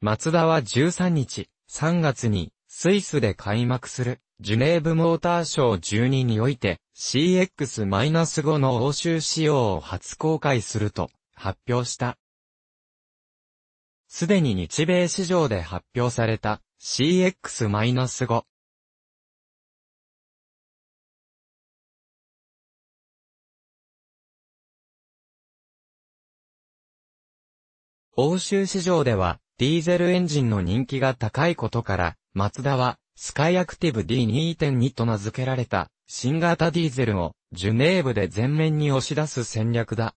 松田は13日、3月に、スイスで開幕する、ジュネーブモーターショー12において、CX-5 の欧州仕様を初公開すると、発表した。すでに日米市場で発表された CX-5。欧州市場ではディーゼルエンジンの人気が高いことから、マツダは、スカイアクティブ D2.2 と名付けられた、新型ディーゼルを、ジュネーブで全面に押し出す戦略だ。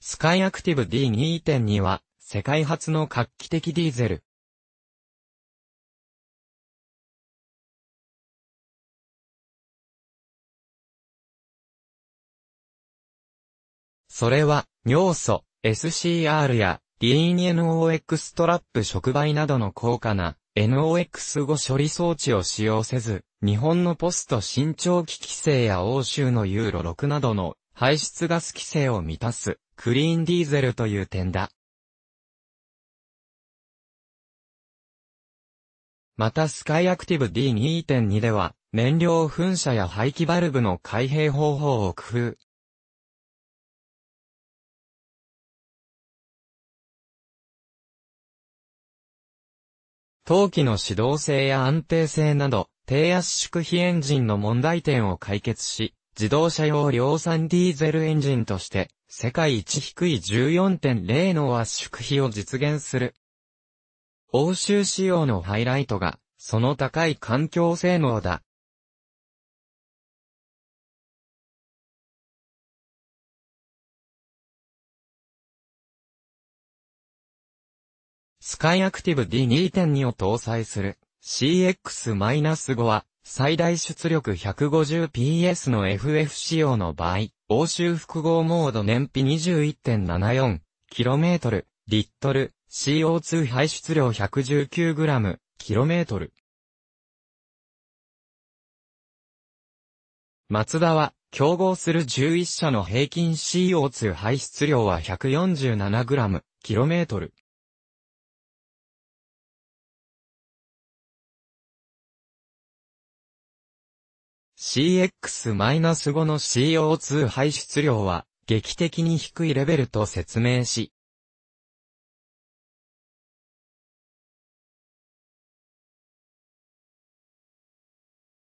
スカイアクティブ D2.2 は、世界初の画期的ディーゼル。それは、尿素、SCR やリーン NOX トラップ触媒などの高価な NOX5 処理装置を使用せず、日本のポスト新長期規制や欧州のユーロ6などの排出ガス規制を満たすクリーンディーゼルという点だ。またスカイアクティブ D2.2 では燃料噴射や排気バルブの開閉方法を工夫。陶器の指導性や安定性など、低圧縮比エンジンの問題点を解決し、自動車用量産ディーゼルエンジンとして、世界一低い14.0の圧縮比を実現する。欧州仕様のハイライトが、その高い環境性能だ。スカイアクティブ D2.2 を搭載する CX-5 は最大出力 150PS の FF 仕様の場合、欧州複合モード燃費 21.74km、リットル、CO2 排出量 119g、km。マツダは、競合する11社の平均 CO2 排出量は 147g、km。CX-5 の CO2 排出量は劇的に低いレベルと説明し、